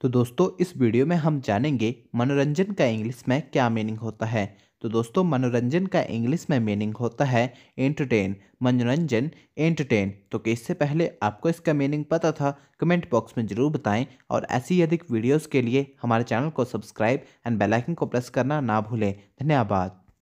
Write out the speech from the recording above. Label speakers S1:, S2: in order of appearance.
S1: तो दोस्तों इस वीडियो में हम जानेंगे मनोरंजन का इंग्लिश में क्या मीनिंग होता है तो दोस्तों मनोरंजन का इंग्लिश में मीनिंग होता है एंटरटेन मनोरंजन एंटरटेन तो कि इससे पहले आपको इसका मीनिंग पता था कमेंट बॉक्स में ज़रूर बताएं और ऐसी अधिक वीडियोस के लिए हमारे चैनल को सब्सक्राइब एंड बेलाइकन को प्रेस करना ना भूलें धन्यवाद